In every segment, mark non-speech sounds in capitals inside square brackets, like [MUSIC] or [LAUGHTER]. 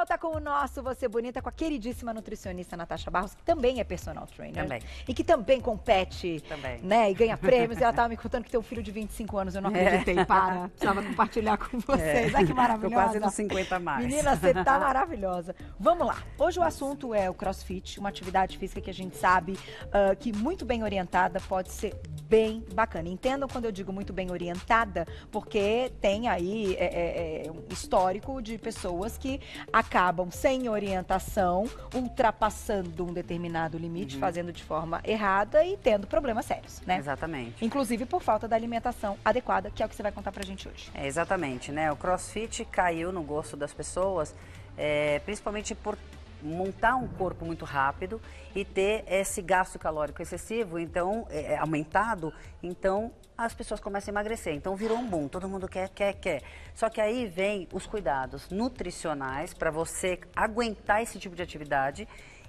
volta com o nosso Você Bonita, com a queridíssima nutricionista Natasha Barros, que também é personal trainer. Também. E que também compete. Também. Né, e ganha prêmios. ela estava tá me contando que tem um filho de 25 anos, eu não é. acreditei, é. para. Precisava compartilhar com é. vocês. É. Ai, que maravilhosa. Tô quase nos 50 mais. Menina, você tá maravilhosa. Vamos lá. Hoje o assunto é o crossfit, uma atividade física que a gente sabe uh, que muito bem orientada pode ser bem bacana. Entendam quando eu digo muito bem orientada, porque tem aí é, é, é um histórico de pessoas que a acabam sem orientação, ultrapassando um determinado limite, uhum. fazendo de forma errada e tendo problemas sérios, né? Exatamente. Inclusive por falta da alimentação adequada, que é o que você vai contar pra gente hoje. É, exatamente, né? O crossfit caiu no gosto das pessoas, é, principalmente por montar um corpo muito rápido e ter esse gasto calórico excessivo, então, é, é, aumentado, então as pessoas começam a emagrecer. Então virou um boom, todo mundo quer, quer, quer. Só que aí vem os cuidados nutricionais para você aguentar esse tipo de atividade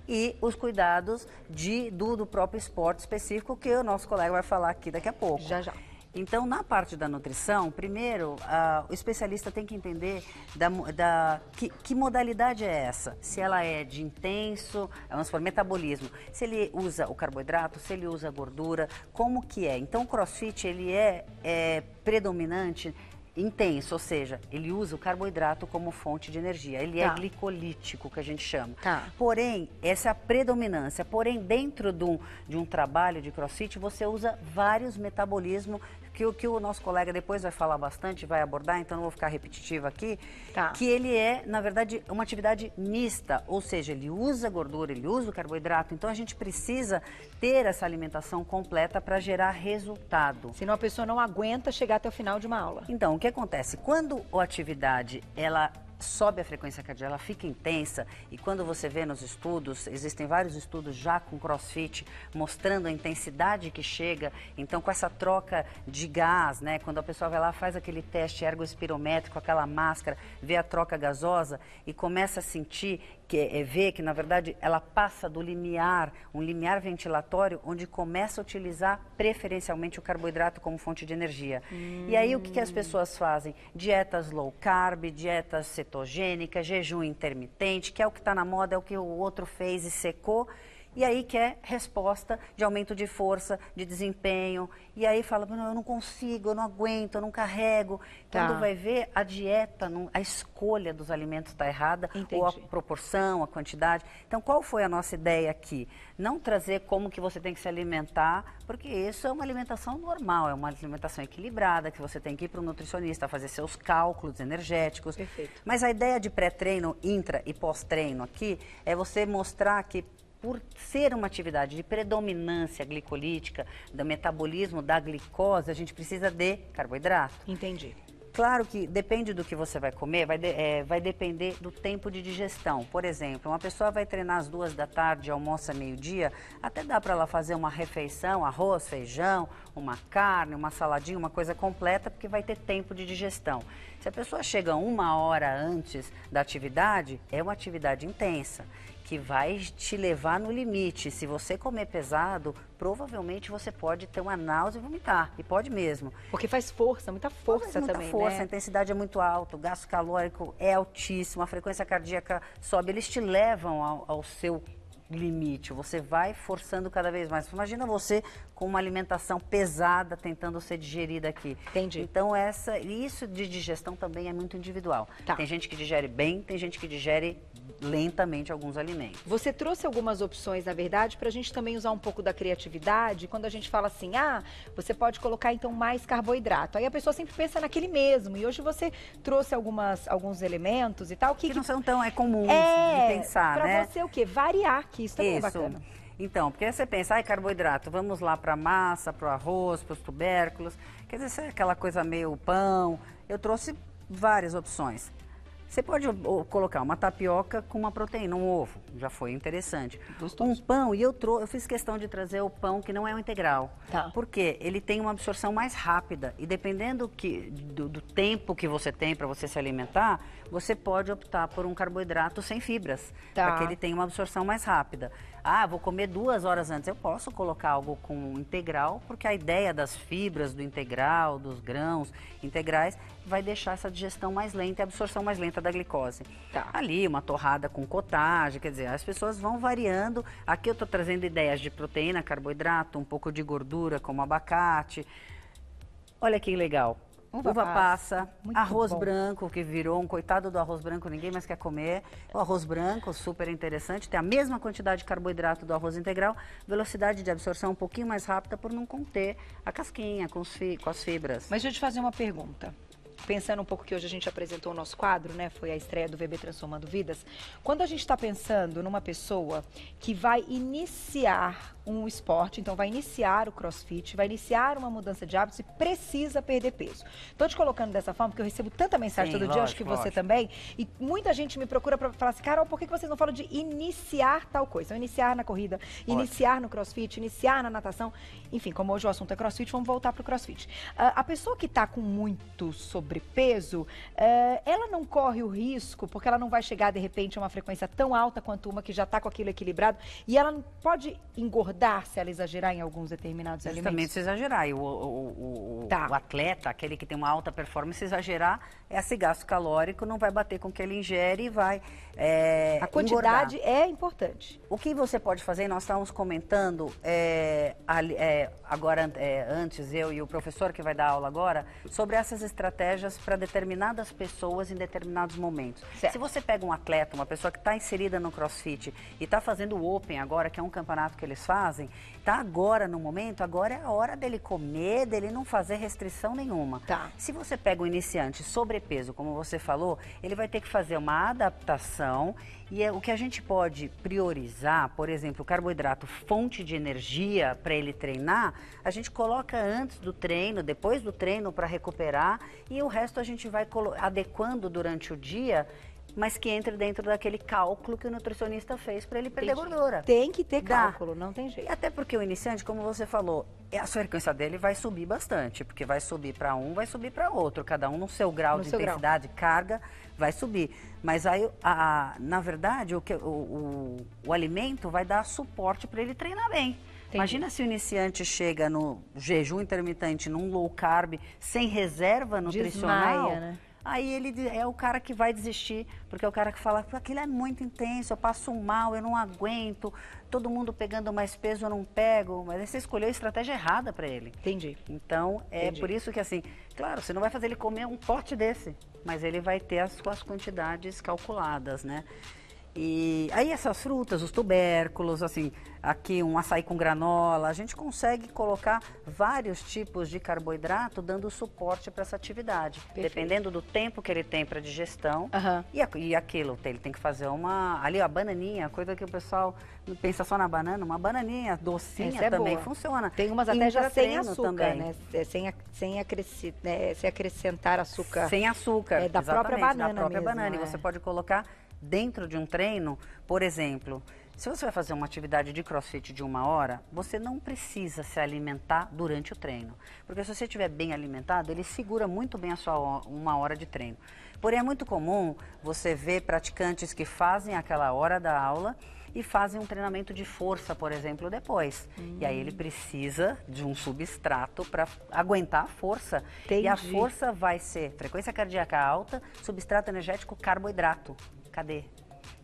e os cuidados de, do, do próprio esporte específico que o nosso colega vai falar aqui daqui a pouco. Já, já. Então, na parte da nutrição, primeiro, o especialista tem que entender da, da que, que, modalidade é essa. Se ela é de intenso, vamos supor, metabolismo. Se ele usa o carboidrato, se ele usa a gordura, como que é? Então, o crossfit, ele é, é predominante intenso, ou seja, ele usa o carboidrato como fonte de energia. Ele é tá. é glicolítico, que a gente chama. Tá. Porém, essa é a predominância. Porém, dentro de um, de um trabalho de crossfit, você usa vários metabolismos o que o nosso colega depois vai falar bastante, vai abordar, então não vou ficar repetitiva aqui, tá. que ele é, na verdade, uma atividade mista, ou seja, ele usa gordura, ele usa o carboidrato, então a gente precisa ter essa alimentação completa para gerar resultado. Senão a pessoa não aguenta chegar até o final de uma aula. Então, o que acontece? Quando a atividade, ela sobe a frequência cardíaca, ela fica intensa e quando você vê nos estudos, existem vários estudos já com crossfit mostrando a intensidade que chega, então com essa troca de gás, né, quando a pessoa vai lá, faz aquele teste ergoespirométrico, aquela máscara, vê a troca gasosa e começa a sentir que é, é ver que, na verdade, ela passa do limiar, um limiar ventilatório, onde começa a utilizar preferencialmente o carboidrato como fonte de energia. Hum. E aí, o que, que as pessoas fazem? Dietas low carb, dietas cetogênicas, jejum intermitente, que é o que está na moda, é o que o outro fez e secou. E aí quer é resposta de aumento de força, de desempenho. E aí fala, não, eu não consigo, eu não aguento, eu não carrego. Tá. Quando vai ver, a dieta, a escolha dos alimentos está errada, Entendi. ou a proporção, a quantidade. Então, qual foi a nossa ideia aqui? Não trazer como que você tem que se alimentar, porque isso é uma alimentação normal, é uma alimentação equilibrada, que você tem que ir para o nutricionista, fazer seus cálculos energéticos. Perfeito. Mas a ideia de pré-treino, intra e pós-treino aqui, é você mostrar que por ser uma atividade de predominância glicolítica, do metabolismo da glicose, a gente precisa de carboidrato. Entendi. Claro que depende do que você vai comer, vai, de, é, vai depender do tempo de digestão. Por exemplo, uma pessoa vai treinar às duas da tarde, almoça meio-dia, até dá para ela fazer uma refeição, arroz, feijão, uma carne, uma saladinha, uma coisa completa, porque vai ter tempo de digestão. Se a pessoa chega uma hora antes da atividade, é uma atividade intensa que vai te levar no limite. Se você comer pesado, provavelmente você pode ter uma náusea e vomitar. E pode mesmo. Porque faz força, muita força muita também. Né? Força, né? a intensidade é muito alta, o gasto calórico é altíssimo, a frequência cardíaca sobe. Eles te levam ao, ao seu limite, você vai forçando cada vez mais. Imagina você com uma alimentação pesada tentando ser digerida aqui. Entendi. Então essa, isso de digestão também é muito individual. Tá. Tem gente que digere bem, tem gente que digere lentamente alguns alimentos. Você trouxe algumas opções, na verdade, para a gente também usar um pouco da criatividade. Quando a gente fala assim, ah, você pode colocar então mais carboidrato. Aí a pessoa sempre pensa naquele mesmo. E hoje você trouxe algumas, alguns elementos e tal que, que não são tão é comuns é, de pensar, pra né? Para você o quê? Variar, que isso também é isso. é bacana. Então, porque você pensa, ai, ah, carboidrato, vamos lá para a massa, para o arroz, para os tubérculos. Quer dizer, é aquela coisa meio pão. Eu trouxe várias opções. Você pode colocar uma tapioca com uma proteína, um ovo, já foi interessante. Gostoso. Um pão, e eu, eu fiz questão de trazer o pão que não é o integral. Tá. Porque ele tem uma absorção mais rápida e dependendo que, do, do tempo que você tem para você se alimentar, você pode optar por um carboidrato sem fibras, tá. para que ele tenha uma absorção mais rápida. Ah, vou comer duas horas antes. Eu posso colocar algo com integral, porque a ideia das fibras, do integral, dos grãos integrais, vai deixar essa digestão mais lenta, a absorção mais lenta da glicose. Tá. Ali, uma torrada com cottage, quer dizer, as pessoas vão variando. Aqui eu estou trazendo ideias de proteína, carboidrato, um pouco de gordura, como abacate. Olha que legal. Uva, Uva passa, passa arroz bom. branco, que virou um coitado do arroz branco, ninguém mais quer comer. O arroz branco, super interessante, tem a mesma quantidade de carboidrato do arroz integral, velocidade de absorção um pouquinho mais rápida por não conter a casquinha com, os, com as fibras. Mas deixa eu te fazer uma pergunta pensando um pouco que hoje a gente apresentou o nosso quadro, né? Foi a estreia do VB Transformando Vidas. Quando a gente está pensando numa pessoa que vai iniciar um esporte, então vai iniciar o crossfit, vai iniciar uma mudança de hábitos e precisa perder peso. Estou te colocando dessa forma, porque eu recebo tanta mensagem Sim, todo lógico, dia, acho que lógico. você também, e muita gente me procura para falar assim, Carol, por que vocês não falam de iniciar tal coisa? iniciar na corrida, iniciar no crossfit, iniciar na natação, enfim, como hoje o assunto é crossfit, vamos voltar para o crossfit. Ah, a pessoa que está com muito sobre sobrepeso, eh, ela não corre o risco, porque ela não vai chegar de repente a uma frequência tão alta quanto uma que já está com aquilo equilibrado, e ela pode engordar se ela exagerar em alguns determinados Justamente alimentos? Justamente se exagerar. E o, o, o, tá. o, atleta, aquele que tem uma alta performance, exagerar, é esse gasto calórico não vai bater com o que ele ingere e vai. É, a quantidade engordar. é importante. O que você pode fazer? Nós estávamos comentando é, ali, é, agora, antes, eu e o professor que vai dar aula agora, sobre essas estratégias estratégias para determinadas pessoas em determinados momentos. Certo. Se você pega um atleta, uma pessoa que está inserida no crossfit e está fazendo o Open agora, que é um campeonato que eles fazem, está agora no momento, agora é a hora dele comer, dele não fazer restrição nenhuma. Tá. Se você pega um iniciante sobrepeso, como você falou, ele vai ter que fazer uma adaptação e é o que a gente pode priorizar, por exemplo, o carboidrato, fonte de energia para ele treinar, a gente coloca antes do treino, depois do treino para recuperar e o resto a gente vai adequando durante o dia mas que entre dentro daquele cálculo que o nutricionista fez para ele perder tem gordura. Tem que ter Dá. cálculo, não tem jeito. E até porque o iniciante, como você falou, é, a sua frequência dele vai subir bastante, porque vai subir para um, vai subir para outro, cada um no seu grau no de seu intensidade, grau. carga, vai subir. Mas aí, a, a, na verdade, o, que, o, o, o alimento vai dar suporte para ele treinar bem. Entendi. Imagina se o iniciante chega no jejum intermitente, num low carb, sem reserva nutricional. Desmaia, né? Aí ele é o cara que vai desistir, porque é o cara que fala, aquilo é muito intenso, eu passo mal, eu não aguento, todo mundo pegando mais peso, eu não pego. Mas você escolheu a estratégia errada para ele. Entendi. Então, é Entendi. por isso que assim, claro, você não vai fazer ele comer um pote desse, mas ele vai ter as suas quantidades calculadas, né? E aí essas frutas, os tubérculos, assim, aqui um açaí com granola, a gente consegue colocar vários tipos de carboidrato dando suporte para essa atividade, Perfeito. dependendo do tempo que ele tem para digestão. Uhum. E, e aquilo, ele tem que fazer uma ali a bananinha, coisa que o pessoal pensa só na banana, uma bananinha docinha é também boa. funciona. Tem umas até já sem açúcar, também. né? É, sem sem, acresci, né? sem acrescentar açúcar. Sem açúcar. É da própria banana. Da própria mesmo, banana. É. E você pode colocar dentro de um treino, por exemplo, se você vai fazer uma atividade de crossfit de uma hora, você não precisa se alimentar durante o treino. Porque se você estiver bem alimentado, ele segura muito bem a sua hora, uma hora de treino. Porém, é muito comum você ver praticantes que fazem aquela hora da aula e fazem um treinamento de força, por exemplo, depois. Hum. E aí ele hum. precisa de um substrato para aguentar a força. Entendi. E a força vai ser frequência cardíaca alta, substrato energético, carboidrato. Cadê?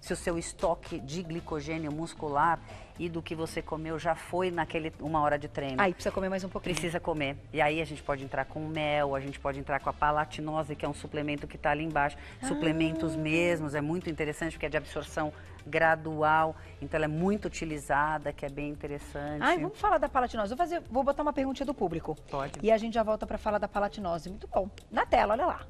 Se o seu estoque de glicogênio muscular e do que você comeu já foi naquele uma hora de treino. Aí precisa comer mais um pouquinho. Precisa comer. E aí a gente pode entrar com mel, a gente pode entrar com a palatinose, que é um suplemento que está ali embaixo. Ah. Suplementos mesmos, é muito interessante, porque é de absorção gradual, então ela é muito utilizada, que é bem interessante. Ai, vamos falar da palatinose. Vou, fazer, vou botar uma perguntinha do público. Pode. E a gente já volta para falar da palatinose. Muito bom. Na tela, olha lá.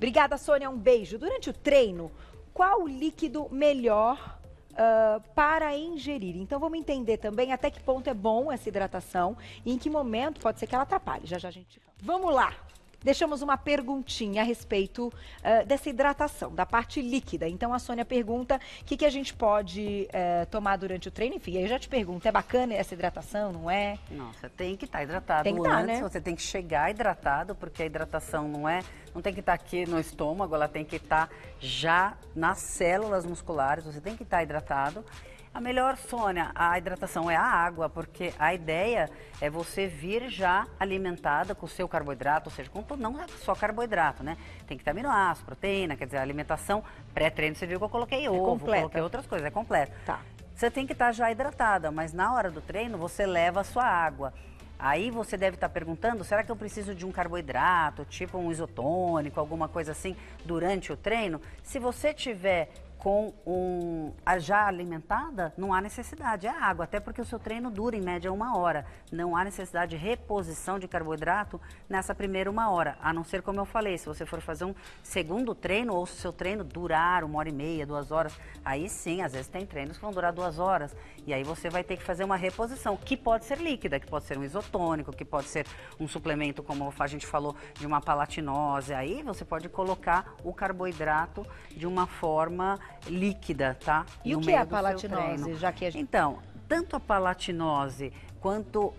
Obrigada, Sônia. Um beijo. Durante o treino, qual o líquido melhor uh, para ingerir? Então, vamos entender também até que ponto é bom essa hidratação e em que momento pode ser que ela atrapalhe. Já já a gente. Vamos lá deixamos uma perguntinha a respeito uh, dessa hidratação, da parte líquida. Então a Sônia pergunta o que, que a gente pode uh, tomar durante o treino. Enfim, aí eu já te pergunto, é bacana essa hidratação, não é? Nossa, tem que estar tá hidratado tem que estar, tá, antes, né? você tem que chegar hidratado, porque a hidratação não é, não tem que estar tá aqui no estômago, ela tem que estar já nas células musculares, você tem que estar hidratado. A melhor, Sônia, a hidratação é a água, porque a ideia é você vir já alimentada com o seu carboidrato, ou seja, com todo, não é só carboidrato, né? Tem que ter aminoácidos, proteína, quer dizer, a alimentação pré-treino, você viu que eu coloquei é ovo, completa. coloquei outras coisas, é completo Tá. Você tem que estar já hidratada, mas na hora do treino você leva a sua água. Aí você deve estar perguntando, será que eu preciso de um carboidrato, tipo um isotônico, alguma coisa assim, durante o treino? Se você tiver com um, a já alimentada, não há necessidade, é água, até porque o seu treino dura em média uma hora. Não há necessidade de reposição de carboidrato nessa primeira uma hora, a não ser, como eu falei, se você for fazer um segundo treino ou se o seu treino durar uma hora e meia, duas horas, aí sim, às vezes tem treinos que vão durar duas horas e aí você vai ter que fazer uma reposição, que pode ser líquida, que pode ser um isotônico, que pode ser um suplemento, como a gente falou, de uma palatinose, aí você pode colocar o carboidrato de uma forma líquida, tá? E no o que é a palatinose, já que a gente... Então, tanto a palatinose quanto uh,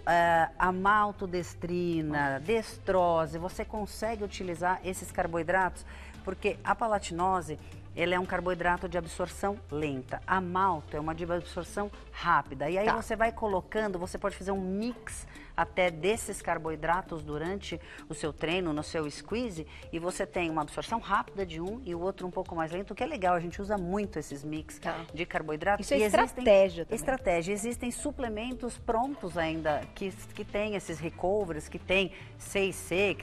a maltodestrina, destrose, você consegue utilizar esses carboidratos, porque a palatinose ela é um carboidrato de absorção lenta. A malta é uma de absorção rápida. E aí tá. você vai colocando, você pode fazer um mix até desses carboidratos durante o seu treino, no seu squeeze, e você tem uma absorção rápida de um e o outro um pouco mais lento, o que é legal. A gente usa muito esses mix tá. de carboidratos. Isso é e estratégia também. Estratégia. Existem suplementos prontos ainda que, que tem esses recovers, que tem 6C,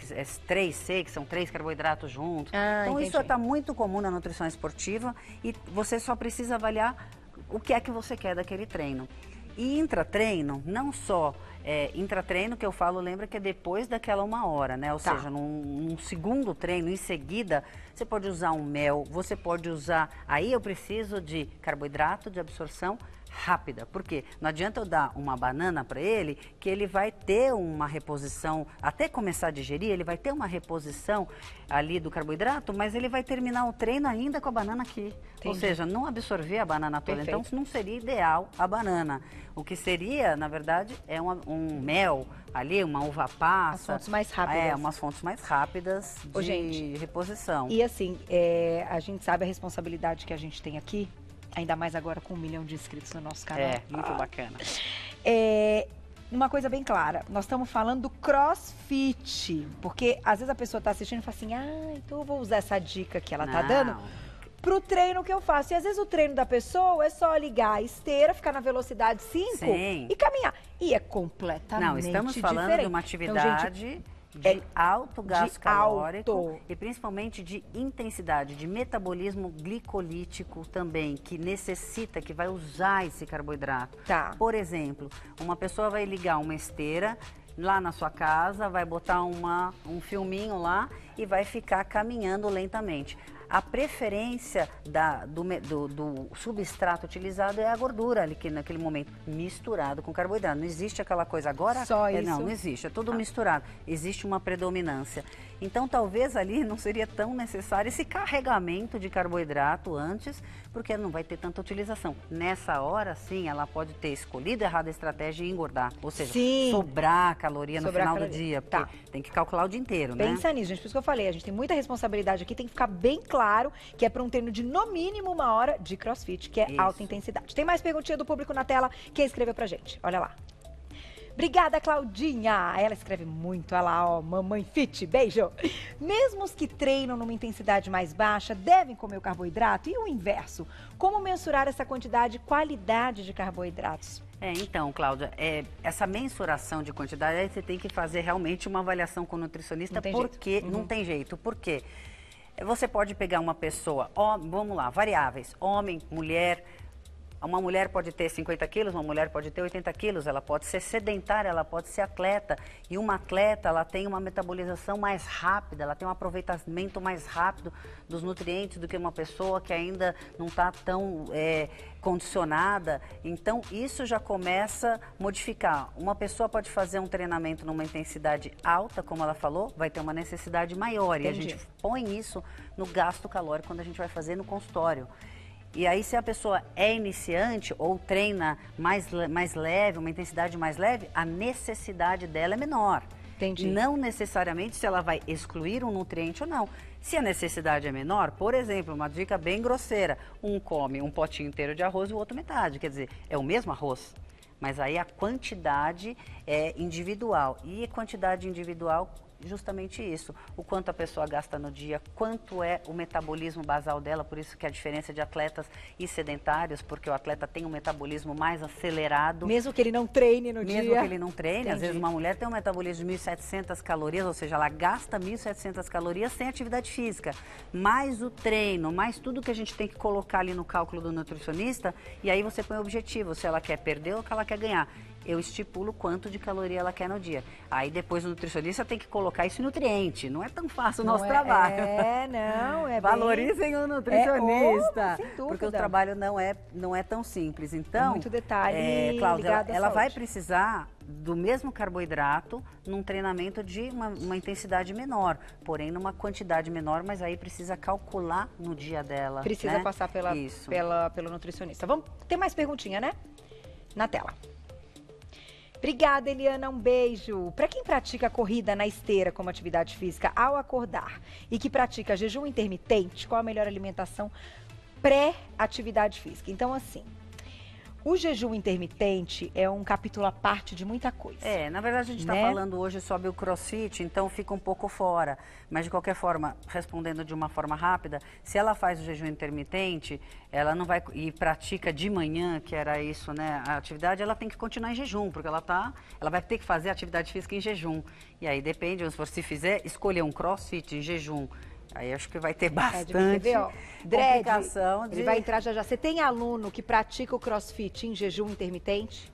3C, é que são três carboidratos juntos. Ah, então entendi. isso está muito comum na nutrição esportiva e você só precisa avaliar o que é que você quer daquele treino. E intratreino, não só é, intratreino que eu falo, lembra que é depois daquela uma hora, né? Ou tá. seja, num, num, segundo treino, em seguida, você pode usar um mel, você pode usar. Aí eu preciso de carboidrato de absorção, rápida. Porque não adianta eu dar uma banana para ele que ele vai ter uma reposição, até começar a digerir, ele vai ter uma reposição ali do carboidrato, mas ele vai terminar o treino ainda com a banana aqui. Entendi. Ou seja, não absorver a banana toda. Então, Perfeito. Então não seria ideal a banana. O que seria, na verdade, é um, um mel ali, uma uva passa. As fontes mais rápidas. É, umas fontes mais rápidas de Ô, gente, reposição. E assim, é, a gente sabe a responsabilidade que a gente tem aqui Ainda mais agora com um milhão de inscritos no nosso canal. É, muito ah. bacana. É, uma coisa bem clara, nós estamos falando do crossfit. Porque às vezes a pessoa está assistindo e fala assim, ah, então eu vou usar essa dica que ela está dando para o treino que eu faço. E às vezes o treino da pessoa é só ligar a esteira, ficar na velocidade 5 e caminhar. E é completamente diferente. Não, estamos falando diferente. de uma atividade... Então, gente, de é alto gasto calórico alto. e principalmente de intensidade, de metabolismo glicolítico também, que necessita, que vai usar esse carboidrato. Tá. Por exemplo, uma pessoa vai ligar uma esteira lá na sua casa, vai botar uma, um filminho lá e vai ficar caminhando lentamente a preferência da, do, do, do, substrato utilizado é a gordura ali que, naquele momento, misturado com carboidrato. Não existe aquela coisa agora. Só é, isso? Não, não existe. É tudo ah. misturado. Existe uma predominância. Então, talvez ali [LAUGHS] não seria tão necessário esse carregamento de carboidrato antes, porque não vai ter tanta utilização. Nessa hora, sim, ela pode ter escolhido errada a estratégia e engordar. Ou seja, sim. sobrar caloria sobrar no final caloria. do dia. Tá. Tem que calcular o dia inteiro, Pensa né? Pensa nisso, gente. Por isso que eu falei, a gente tem muita responsabilidade aqui, tem que ficar bem claro claro que é para um treino de no mínimo uma hora de crossfit, que é Isso. alta intensidade. Tem mais perguntinha do público na tela? Quem escreveu pra gente? Olha lá. Obrigada, Claudinha. Ela escreve muito, olha lá, ó, mamãe fit, beijo. Mesmo os que treinam numa intensidade mais baixa devem comer o carboidrato e o inverso. Como mensurar essa quantidade e qualidade de carboidratos? É, então, Cláudia, é, essa mensuração de quantidade, aí você tem que fazer realmente uma avaliação com o nutricionista, não porque jeito. Uhum. não tem jeito. Por quê? Porque você pode pegar uma pessoa, ó, vamos lá, variáveis, homem, mulher, uma mulher pode ter 50 quilos, uma mulher pode ter 80 quilos, ela pode ser sedentária, ela pode ser atleta. E uma atleta, ela tem uma metabolização mais rápida, ela tem um aproveitamento mais rápido dos nutrientes do que uma pessoa que ainda não está tão é, condicionada. Então, isso já começa a modificar. Uma pessoa pode fazer um treinamento numa intensidade alta, como ela falou, vai ter uma necessidade maior. Entendi. E a gente põe isso no gasto calórico quando a gente vai fazer no consultório. E aí, se a pessoa é iniciante ou treina mais, mais leve, uma intensidade mais leve, a necessidade dela é menor. Entendi. Não necessariamente se ela vai excluir um nutriente ou não. Se a necessidade é menor, por exemplo, uma dica bem grosseira: um come um potinho inteiro de arroz e o outro metade. Quer dizer, é o mesmo arroz. Mas aí a quantidade é individual. E a quantidade individual justamente isso. O quanto a pessoa gasta no dia, quanto é o metabolismo basal dela, por isso que a diferença de atletas e sedentários, porque o atleta tem um metabolismo mais acelerado. Mesmo que ele não treine no mesmo dia. Mesmo que ele não treine, Entendi. às vezes uma mulher tem um metabolismo de 1.700 calorias, ou seja, ela gasta 1.700 calorias sem atividade física. Mais o treino, mais tudo que a gente tem que colocar ali no cálculo do nutricionista, e aí você põe o objetivo, se ela quer perder ou se ela quer ganhar eu estipulo quanto de caloria ela quer no dia. Aí depois o nutricionista tem que colocar isso em nutriente. Não é tão fácil o nosso é, trabalho. É, não, é Valorizem bem... o nutricionista. É, oh, porque o trabalho não é, não é tão simples. Então, muito detalhe. É, Cláudia, ela, ela vai precisar do mesmo carboidrato num treinamento de uma, uma, intensidade menor, porém numa quantidade menor, mas aí precisa calcular no dia dela. Precisa né? passar pela, Isso. pela, pelo nutricionista. Vamos ter mais perguntinha, né? Na tela. Obrigada, Eliana. Um beijo. Para quem pratica corrida na esteira como atividade física ao acordar e que pratica jejum intermitente, qual a melhor alimentação pré-atividade física? Então, assim, o jejum intermitente é um capítulo à parte de muita coisa. É, na verdade a gente está né? falando hoje sobre o crossfit, então fica um pouco fora. Mas de qualquer forma, respondendo de uma forma rápida, se ela faz o jejum intermitente, ela não vai e pratica de manhã, que era isso, né? A atividade, ela tem que continuar em jejum, porque ela tá, ela vai ter que fazer atividade física em jejum. E aí depende, se você fizer, escolher um crossfit em jejum Aí acho que vai ter é, bastante é Dread, complicação. De... Ele vai entrar já já. Você tem aluno que pratica o crossfit em jejum intermitente?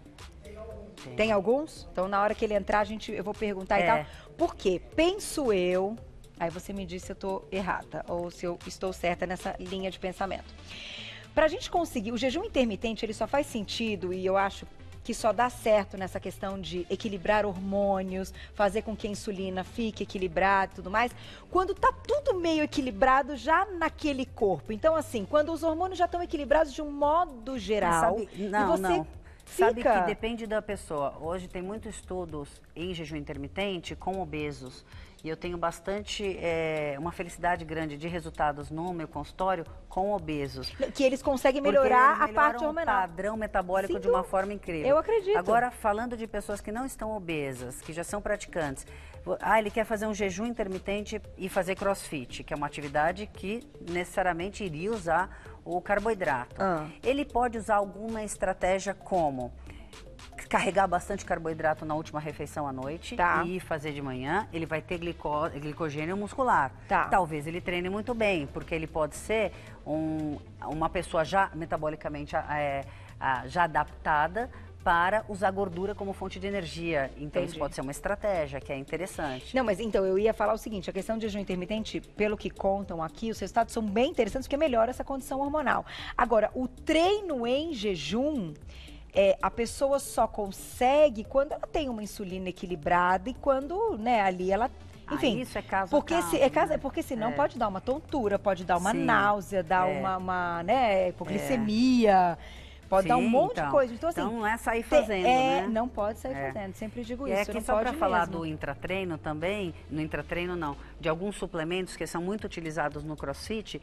Tem, tem alguns? Então na hora que ele entrar, a gente, eu vou perguntar é. e tal. Por quê? Penso eu... Aí você me diz se eu estou errada ou se eu estou certa nessa linha de pensamento. Para a gente conseguir, o jejum intermitente ele só faz sentido e eu acho que só dá certo nessa questão de equilibrar hormônios, fazer com que a insulina fique equilibrada e tudo mais, quando tá tudo meio equilibrado já naquele corpo. Então, assim, quando os hormônios já estão equilibrados de um modo geral, sabe, não, você não. Fica. Sabe que depende da pessoa. Hoje tem muitos estudos em jejum intermitente com obesos e eu tenho bastante, é, uma felicidade grande de resultados no meu consultório com obesos. Que eles conseguem melhorar eles a parte hormonal. o padrão metabólico de uma forma incrível. Eu acredito. Agora, falando de pessoas que não estão obesas, que já são praticantes, ah, ele quer fazer um jejum intermitente e fazer crossfit, que é uma atividade que necessariamente iria usar o carboidrato. Ah. Ele pode usar alguma estratégia como carregar bastante carboidrato na última refeição à noite tá. e fazer de manhã, ele vai ter glico, glicogênio muscular. Tá. Talvez ele treine muito bem, porque ele pode ser um, uma pessoa já metabolicamente ah, é, ah, já adaptada para usar gordura como fonte de energia. Então Entendi. isso pode ser uma estratégia que é interessante. Não, mas então eu ia falar o seguinte, a questão de jejum intermitente, pelo que contam aqui, os resultados são bem interessantes porque melhora essa condição hormonal. Agora, o treino em jejum é, a pessoa só consegue quando ela tem uma insulina equilibrada e quando, né, ali ela ah, enfim, ah, isso é caso porque se, é caso, né? porque senão é. pode dar uma tontura, pode dar uma Sim, náusea, dar é. uma, uma, né, hipoglicemia. É. Pode Sim, dar um monte então. de coisa. Então, assim, então não é sair fazendo, é, né? Não pode sair é. fazendo. Sempre digo e isso. É aqui só para falar do intratreino também, no intratreino não, de alguns suplementos que são muito utilizados no crossfit,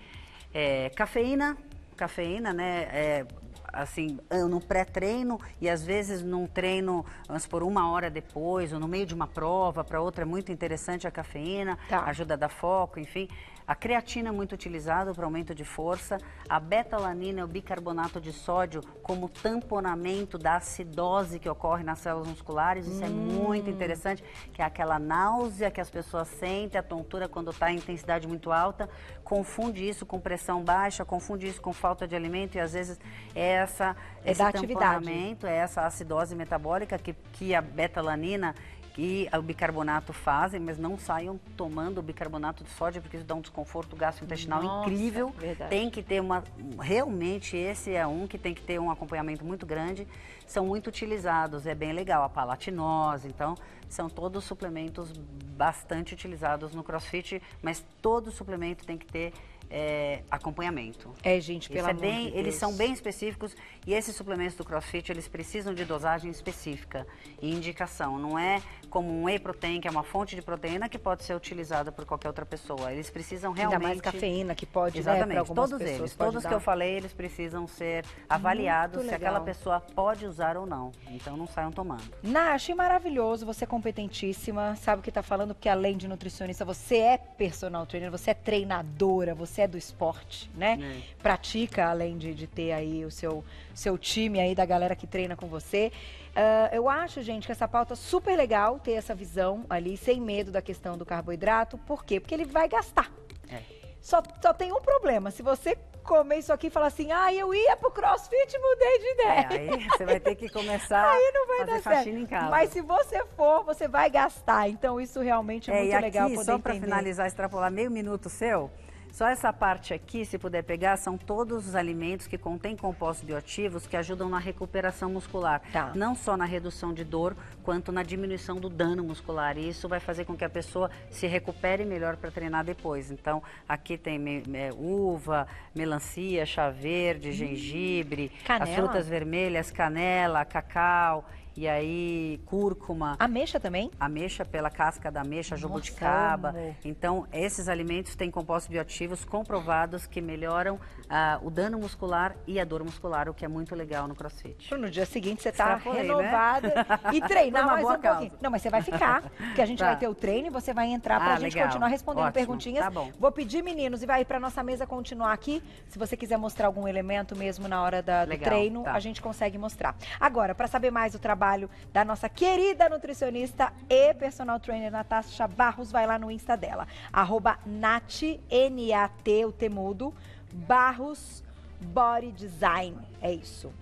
é, cafeína, cafeína, né? É, assim, no pré-treino e às vezes num treino, vamos por uma hora depois, ou no meio de uma prova, para outra é muito interessante a cafeína, tá. ajuda a dar foco, enfim. A creatina é muito utilizada para aumento de força, a betalanina é o bicarbonato de sódio como tamponamento da acidose que ocorre nas células musculares, isso é hum. é muito interessante, que é aquela náusea que as pessoas sentem, a tontura quando está em intensidade muito alta, confunde isso com pressão baixa, confunde isso com falta de alimento e às vezes é essa, é esse tamponamento, é essa acidose metabólica que, que a betalanina que o bicarbonato fazem, mas não saiam tomando o bicarbonato de sódio, porque isso dá um desconforto gastrointestinal Nossa, incrível. Verdade. Tem que ter uma. Realmente, esse é um que tem que ter um acompanhamento muito grande. São muito utilizados, é bem legal. A palatinose, então, são todos suplementos bastante utilizados no crossfit, mas todo suplemento tem que ter é, acompanhamento. É, gente, pelo é amor bem, de Deus. Eles são bem específicos e esses suplementos do CrossFit, eles precisam de dosagem específica e indicação. Não é como um whey protein, que é uma fonte de proteína que pode ser utilizada por qualquer outra pessoa. Eles precisam realmente... Ainda mais cafeína, que pode, né, Exatamente, né, todos eles. Todos dar. que eu falei, eles precisam ser avaliados se aquela pessoa pode usar ou não. Então não saiam tomando. Na, achei maravilhoso, você é competentíssima, sabe o que está falando, porque além de nutricionista, você é personal trainer, você é treinadora, você é do esporte, né? É. Pratica, além de, de ter aí o seu, seu time aí da galera que treina com você. Uh, eu acho, gente, que essa pauta é super legal ter essa visão ali, sem medo da questão do carboidrato. Por quê? Porque ele vai gastar. É. Só, só tem um problema. Se você comer isso aqui e falar assim, ah, eu ia pro crossfit e mudei de ideia. É, aí você vai ter que começar [LAUGHS] aí não vai fazer dar faxina certo. em casa. Mas se você for, você vai gastar. Então isso realmente é, é muito e aqui, legal poder só para finalizar, extrapolar meio minuto seu, só essa parte aqui, se puder pegar, são todos os alimentos que contêm compostos bioativos que ajudam na recuperação muscular. Tá. Não só na redução de dor, quanto na diminuição do dano muscular. E isso vai fazer com que a pessoa se recupere melhor para treinar depois. Então, aqui tem me é, uva, melancia, chá verde, hum. gengibre, canela. as frutas vermelhas, canela, cacau. E aí, cúrcuma. Ameixa também? Ameixa pela casca da ameixa, Nossa, jabuticaba. Amor. Então, esses alimentos têm compostos bioativos comprovados que melhoram uh, o dano muscular e a dor muscular, o que é muito legal no crossfit. No dia seguinte você está renovada né? e [LAUGHS] treinar mais um causa. pouquinho. Não, mas você vai ficar, porque a gente tá. vai ter o treino e você vai entrar para a ah, gente legal. continuar respondendo Ótimo. perguntinhas. Tá bom. Vou pedir, meninos, e vai para nossa mesa continuar aqui. Se você quiser mostrar algum elemento mesmo na hora da, do treino, tá. a gente consegue mostrar. Agora, para saber mais do trabalho trabalho da nossa querida nutricionista e personal trainer Natasha Barros. Vai lá no Insta dela, arroba Nat, N-A-T, o temudo, Barros Body Design. É isso.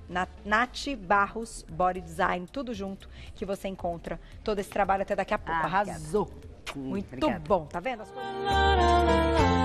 nat Barros Body Design, tudo junto que você encontra todo esse trabalho até daqui a pouco. Ah, Arrasou. Obrigada. Muito Obrigada. bom, tá vendo as coisas?